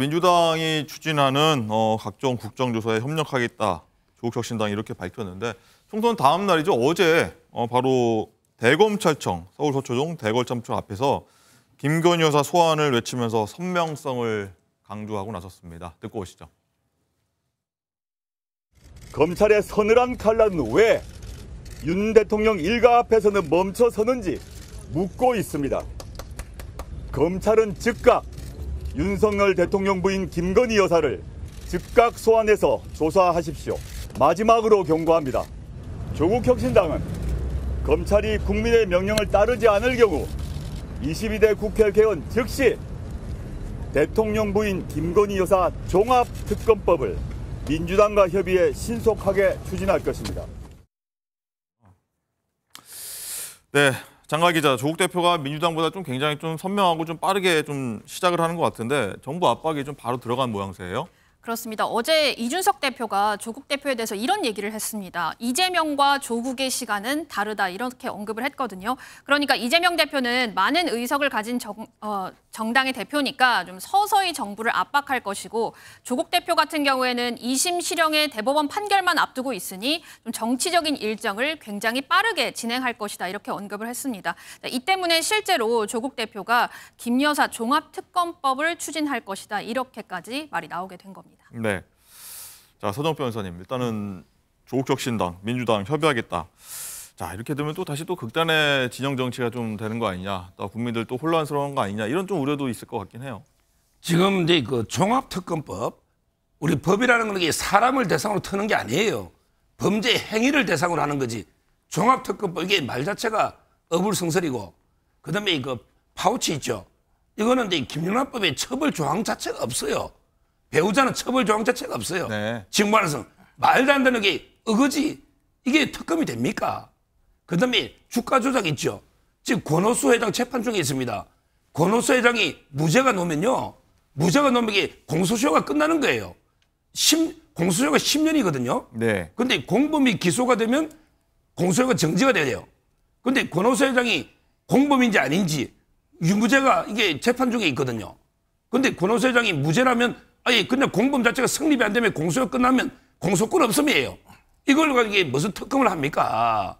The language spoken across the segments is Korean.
민주당이 추진하는 어, 각종 국정조사에 협력하겠다. 조국혁신당 이렇게 이 밝혔는데 총선 다음 날이죠. 어제 어, 바로 대검찰청 서울 서초동 대검찰청 앞에서 김건희 여사 소환을 외치면서 선명성을 강조하고 나섰습니다. 듣고 오시죠. 검찰의 서늘한 칼날 은왜 윤 대통령 일가 앞에서는 멈춰서는지 묻고 있습니다. 검찰은 즉각 윤석열 대통령 부인 김건희 여사를 즉각 소환해서 조사하십시오. 마지막으로 경고합니다. 조국 혁신당은 검찰이 국민의 명령을 따르지 않을 경우 22대 국회 개헌 즉시 대통령 부인 김건희 여사 종합특검법을 민주당과 협의해 신속하게 추진할 것입니다. 네, 장관 기자, 조국 대표가 민주당보다 좀 굉장히 좀 선명하고 좀 빠르게 좀 시작을 하는 것 같은데 정부 압박이 좀 바로 들어간 모양새예요? 그렇습니다. 어제 이준석 대표가 조국 대표에 대해서 이런 얘기를 했습니다. 이재명과 조국의 시간은 다르다 이렇게 언급을 했거든요. 그러니까 이재명 대표는 많은 의석을 가진 정, 어, 정당의 대표니까 좀 서서히 정부를 압박할 것이고 조국 대표 같은 경우에는 2심 실형의 대법원 판결만 앞두고 있으니 좀 정치적인 일정을 굉장히 빠르게 진행할 것이다 이렇게 언급을 했습니다. 이 때문에 실제로 조국 대표가 김여사 종합특검법을 추진할 것이다 이렇게까지 말이 나오게 된 겁니다. 네. 자, 서정 변호사님. 일단은 조국혁 신당, 민주당 협의하겠다. 자, 이렇게 되면 또 다시 또 극단의 진영 정치가 좀 되는 거 아니냐. 또 국민들 또 혼란스러운 거 아니냐. 이런 좀 우려도 있을 것 같긴 해요. 지금 이제 그 종합특검법 우리 법이라는 건 사람을 대상으로 트는 게 아니에요. 범죄 행위를 대상으로 하는 거지. 종합특검법 이게 말 자체가 어불성설이고 그다음에 그 파우치 있죠. 이거는 이제 김윤화법의 처벌 조항 자체가 없어요. 배우자는 처벌 조항 자체가 없어요. 네. 지금 말해서 말도 안 되는 게 어거지 이게 특검이 됩니까? 그다음에 주가 조작 있죠. 지금 권오수 회장 재판 중에 있습니다. 권오수 회장이 무죄가 놓으면요. 무죄가 놓으면 이게 공소시효가 끝나는 거예요. 심, 공소시효가 10년이거든요. 네. 근데 공범이 기소가 되면 공소시효가 정지가 돼요. 근데 권오수 회장이 공범인지 아닌지 유무죄가 이게 재판 중에 있거든요. 근데 권오수 회장이 무죄라면 아니, 근데 공범 자체가 성립이 안 되면 공소가 끝나면 공소권 없음이에요. 이걸 가지고 무슨 특검을 합니까?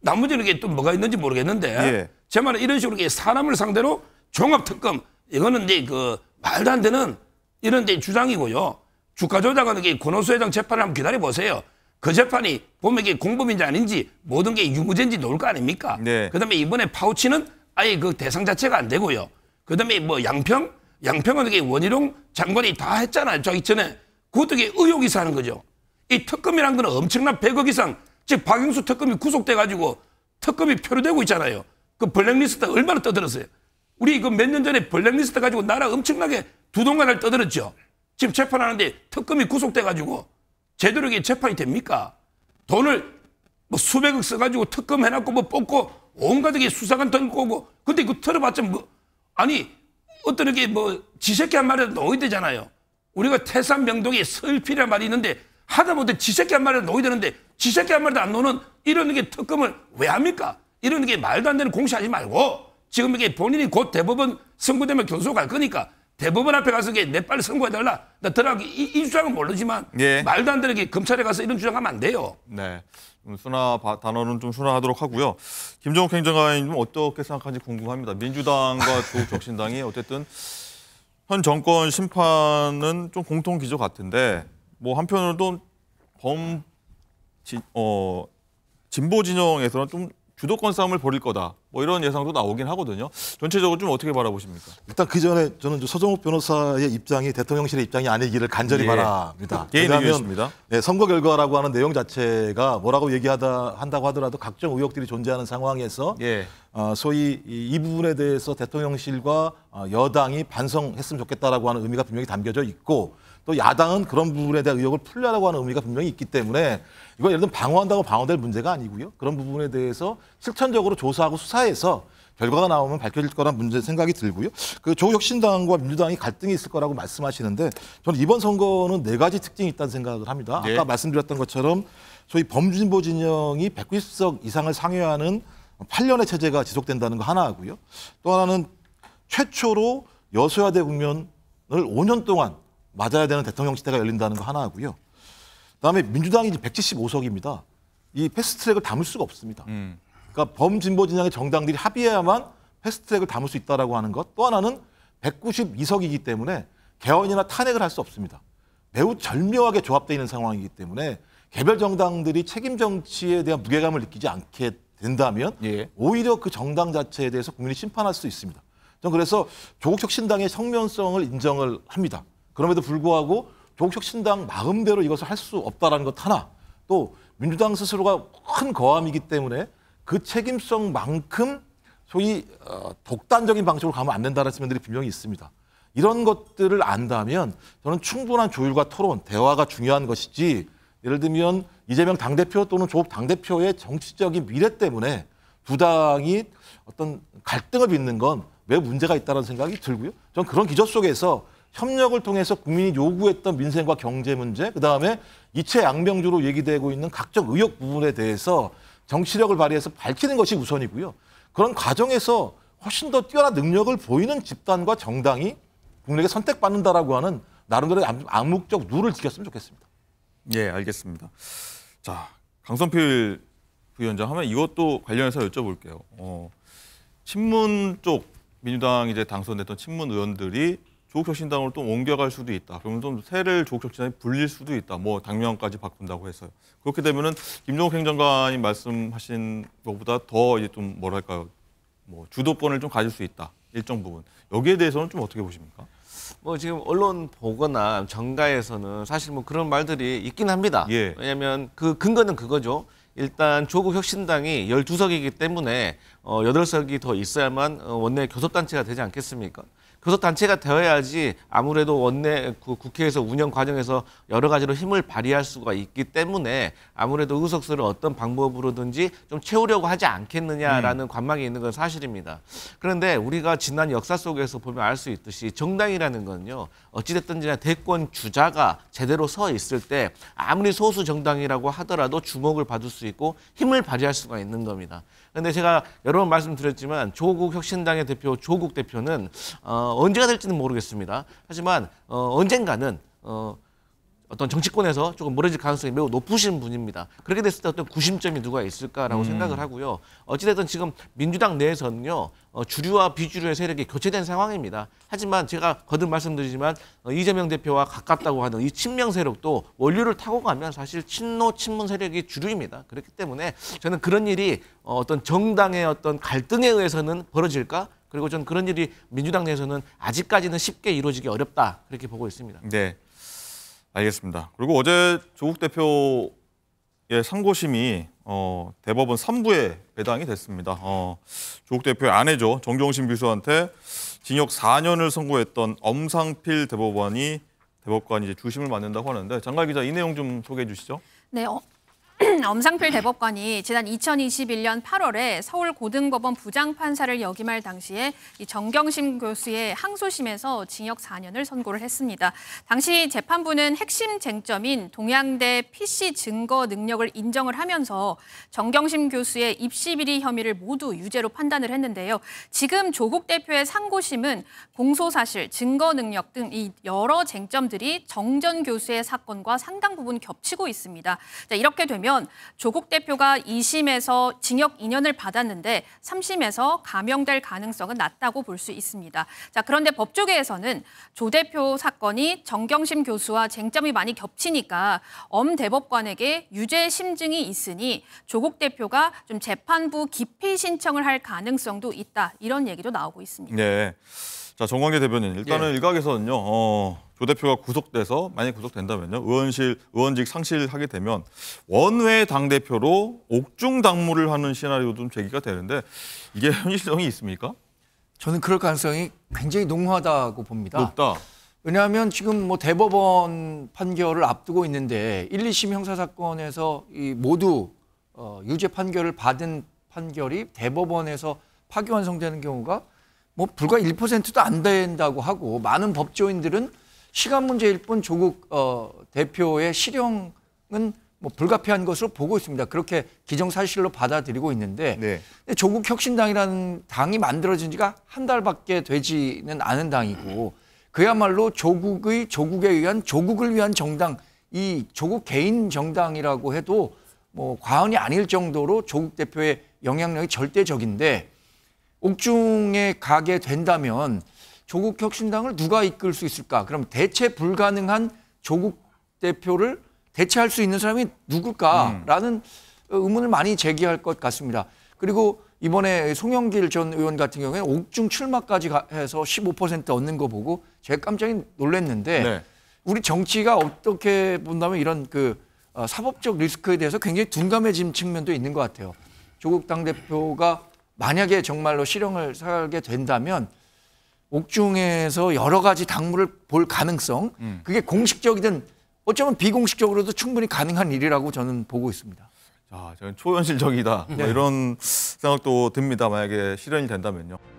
나머지는 게 또 뭐가 있는지 모르겠는데. 예. 제 말은 이런 식으로 사람을 상대로 종합특검, 이거는 이제 그 말도 안 되는 이런 이 주장이고요. 주가 조작하는 게 권호수 회장 재판을 한번 기다려 보세요. 그 재판이 보면 이게 공범인지 아닌지 모든 게 유무죄인지 놓을 거 아닙니까? 네. 그다음에 이번에 파우치는 아예 그 대상 자체가 안 되고요. 그다음에 뭐 양평 양평어떻게 원희룡 장관이 다 했잖아요. 저기 전에 그것도게 의혹이 사는 거죠. 이 특검이란 거는 엄청난 100억 이상 즉 박영수 특검이 구속돼가지고 특검이 표류되고 있잖아요. 그 블랙리스트 얼마나 떠들었어요. 우리 그몇년 전에 블랙리스트 가지고 나라 엄청나게 두동간을 떠들었죠. 지금 재판하는데 특검이 구속돼가지고 제대로 이게 재판이 됩니까? 돈을 뭐 수백억 써가지고 특검 해놨고 뭐 뽑고 온갖 게 수사관 돈 꼬고 근데 그 틀어봤자 뭐 아니 어떤 이렇게 뭐 지새끼 한 마리도 넣어야 되잖아요. 우리가 태산 명동에 서필이라 말이 있는데 하다못해 지새끼 한 마리도 넣어야 되는데 지새끼 한 마리도 안 노는 이런 게 특검을 왜 합니까? 이런 게 말도 안 되는 공시하지 말고 지금 이게 본인이 곧 대법원 선고되면 교수 갈 거니까 대법원 앞에 가서 이게 내 빨리 선고해달라. 나 들어가기 이, 이 주장은 모르지만 예. 말도 안 되는 게 검찰에 가서 이런 주장하면 안 돼요. 네. 음, 순화 단어는 좀 순화하도록 하고요. 김정욱 행정관님 어떻게 생각하는지 궁금합니다. 민주당과 조국혁신당이 어쨌든 현 정권 심판은 좀 공통 기조 같은데 뭐 한편으로도 범 진, 어, 진보 진영에서는 좀 주도권 싸움을 벌일 거다. 뭐 이런 예상도 나오긴 하거든요. 전체적으로 좀 어떻게 바라보십니까? 일단 그 전에 저는 서정욱 변호사의 입장이 대통령실의 입장이 아니기를 간절히 예. 바랍니다. 왜냐하면 네, 선거 결과라고 하는 내용 자체가 뭐라고 얘기하다 한다고 하더라도 각종 의혹들이 존재하는 상황에서 예. 어, 소위 이, 이, 부분에 대해서 대통령실과 어, 여당이 반성했으면 좋겠다라고 하는 의미가 분명히 담겨져 있고 또 야당은 그런 부분에 대한 의혹을 풀려라고 하는 의미가 분명히 있기 때문에 이건 예를 들면 방어한다고 방어될 문제가 아니고요. 그런 부분에 대해서 실천적으로 조사하고 수사해서 결과가 나오면 밝혀질 거란 문제 생각이 들고요. 그 조혁신당과 민주당이 갈등이 있을 거라고 말씀하시는데 저는 이번 선거는 네 가지 특징이 있다는 생각을 합니다. 네. 아까 말씀드렸던 것처럼 소위 범진보 진영이 190석 이상을 상회하는 8년의 체제가 지속된다는 거 하나고요. 하또 하나는 최초로 여소야대 국면을 5년 동안 맞아야 되는 대통령 시대가 열린다는 거 하나 하고요. 그다음에 민주당이 이제 175석입니다. 이 패스트트랙을 담을 수가 없습니다. 음. 그러니까 범진보 진영의 정당들이 합의해야만 패스트트랙을 담을 수 있다라고 하는 것. 또 하나는 192석이기 때문에 개헌이나 탄핵을 할 수 없습니다. 매우 절묘하게 조합되어 있는 상황이기 때문에 개별 정당들이 책임 정치에 대한 무게감을 느끼지 않게 된다면 예. 오히려 그 정당 자체에 대해서 국민이 심판할 수 있습니다. 저는 그래서 조국 혁신당의 성명성을 인정을 합니다. 그럼에도 불구하고 조국 혁신당 마음대로 이것을 할 수 없다라는 것 하나 또 민주당 스스로가 큰 거함이기 때문에 그 책임성만큼 소위 어, 독단적인 방식으로 가면 안 된다는 측면들이 분명히 있습니다. 이런 것들을 안다면 저는 충분한 조율과 토론, 대화가 중요한 것이지 예를 들면 이재명 당대표 또는 조국 당대표의 정치적인 미래 때문에 두 당이 어떤 갈등을 빚는 건왜 문제가 있다는 생각이 들고요. 저는 그런 기조 속에서 협력을 통해서 국민이 요구했던 민생과 경제 문제, 그다음에 이체 양병주로 얘기되고 있는 각종 의혹 부분에 대해서 정치력을 발휘해서 밝히는 것이 우선이고요. 그런 과정에서 훨씬 더 뛰어난 능력을 보이는 집단과 정당이 국민에게 선택받는다라고 하는 나름대로 암묵적 룰을 지켰으면 좋겠습니다. 예, 알겠습니다. 자, 강선필 부위원장 하면 이것도 관련해서 여쭤볼게요. 어, 친문 쪽 민주당 이제 당선됐던 친문 의원들이 조국혁신당으로 또 옮겨갈 수도 있다. 그러면 좀새를 조국혁신당이 불릴 수도 있다. 뭐 당명까지 바꾼다고 해서요. 그렇게 되면은 김종욱 행정관이 말씀하신 것보다 더 이제 좀 뭐랄까요, 뭐 주도권을 좀 가질 수 있다. 일정 부분. 여기에 대해서는 좀 어떻게 보십니까? 뭐 지금 언론 보거나 정가에서는 사실 뭐 그런 말들이 있긴 합니다. 예. 왜냐하면 그 근거는 그거죠. 일단 조국 혁신당이 1 2석이기 때문에 어여 석이더 있어야만 어, 원내 교섭단체가 되지 않겠습니까? 교섭단체가 되어야지 아무래도 원내 국회에서 운영 과정에서 여러 가지로 힘을 발휘할 수가 있기 때문에 아무래도 의석수를 어떤 방법으로든지 좀 채우려고 하지 않겠느냐라는 음. 관망이 있는 건 사실입니다. 그런데 우리가 지난 역사 속에서 보면 알 수 있듯이 정당이라는 건요. 어찌됐든지 대권 주자가 제대로 서 있을 때 아무리 소수 정당이라고 하더라도 주목을 받을 수 있고 힘을 발휘할 수가 있는 겁니다. 근데 제가 여러 번 말씀드렸지만 조국 혁신당의 대표 조국 대표는 어, 언제가 될지는 모르겠습니다. 하지만 어, 언젠가는 어, 어떤 정치권에서 조금 멀어질 가능성이 매우 높으신 분입니다. 그렇게 됐을 때 어떤 구심점이 누가 있을까라고 음. 생각을 하고요. 어찌됐든 지금 민주당 내에서는요, 어, 주류와 비주류의 세력이 교체된 상황입니다. 하지만 제가 거듭 말씀드리지만 어, 이재명 대표와 가깝다고 하는 이 친명 세력도 원류를 타고 가면 사실 친노 친문 세력이 주류입니다. 그렇기 때문에 저는 그런 일이 어, 어떤 정당의 어떤 갈등에 의해서는 벌어질까? 그리고 저는 그런 일이 민주당 내에서는 아직까지는 쉽게 이루어지기 어렵다 그렇게 보고 있습니다. 네. 알겠습니다. 그리고 어제 조국 대표의 상고심이 어, 대법원 3부에 배당이 됐습니다. 어, 조국 대표의 아내죠. 정종심 교수한테 징역 4년을 선고했던 엄상필 대법원이 대법관이 제 주심을 맡는다고 하는데 장관 기자 이 내용 좀 소개해 주시죠. 네, 어, 엄상필 대법관이 지난 2021년 8월에 서울고등법원 부장판사를 역임할 당시에 정경심 교수의 항소심에서 징역 4년을 선고를 했습니다. 당시 재판부는 핵심 쟁점인 동양대 PC 증거 능력을 인정을 하면서 정경심 교수의 입시 비리 혐의를 모두 유죄로 판단을 했는데요. 지금 조국 대표의 상고심은 공소사실, 증거 능력 등 이 여러 쟁점들이 정전 교수의 사건과 상당 부분 겹치고 있습니다. 자, 이렇게 되면 보면 조국 대표가 2심에서 징역 2년을 받았는데 3심에서 감형될 가능성은 낮다고 볼 수 있습니다. 자, 그런데 법조계에서는 조 대표 사건이 정경심 교수와 쟁점이 많이 겹치니까 엄 대법관에게 유죄 심증이 있으니 조국 대표가 좀 재판부 기피 신청을 할 가능성도 있다. 이런 얘기도 나오고 있습니다. 네. 자 정광계 대변인 일단은 예. 일각에서는요 어, 조 대표가 구속돼서 만약 구속된다면요 의원실 의원직 상실하게 되면 원외 당 대표로 옥중 당무를 하는 시나리오도 좀 제기가 되는데 이게 현실성이 있습니까? 저는 그럴 가능성이 굉장히 농후하다고 봅니다. 높다. 왜냐하면 지금 뭐 대법원 판결을 앞두고 있는데 1, 2심 형사 사건에서 이 모두 어, 유죄 판결을 받은 판결이 대법원에서 파기환송되는 경우가 뭐 불과 1%도 안 된다고 하고 많은 법조인들은 시간 문제일 뿐 조국 어, 대표의 실형은 뭐 불가피한 것으로 보고 있습니다. 그렇게 기정사실로 받아들이고 있는데 네. 조국 혁신당이라는 당이 만들어진 지가 한 달밖에 되지는 않은 당이고 그야말로 조국의 조국에 의한 조국을 위한 정당 이 조국 개인 정당이라고 해도 뭐 과언이 아닐 정도로 조국 대표의 영향력이 절대적인데 옥중에 가게 된다면 조국 혁신당을 누가 이끌 수 있을까? 그럼 대체 불가능한 조국 대표를 대체할 수 있는 사람이 누굴까라는 음. 의문을 많이 제기할 것 같습니다. 그리고 이번에 송영길 전 의원 같은 경우에는 옥중 출마까지 해서 15% 얻는 거 보고 제가 깜짝 놀랐는데 네. 우리 정치가 어떻게 본다면 이런 그 어, 사법적 리스크에 대해서 굉장히 둔감해진 측면도 있는 것 같아요. 조국 당대표가 만약에 정말로 실형을 살게 된다면 옥중에서 여러 가지 당무를볼 가능성 음. 그게 공식적이든 어쩌면 비공식적으로도 충분히 가능한 일이라고 저는 보고 있습니다. 자, 저는 초현실적이다 뭐 네. 이런 생각도 듭니다. 만약에 실현이 된다면요.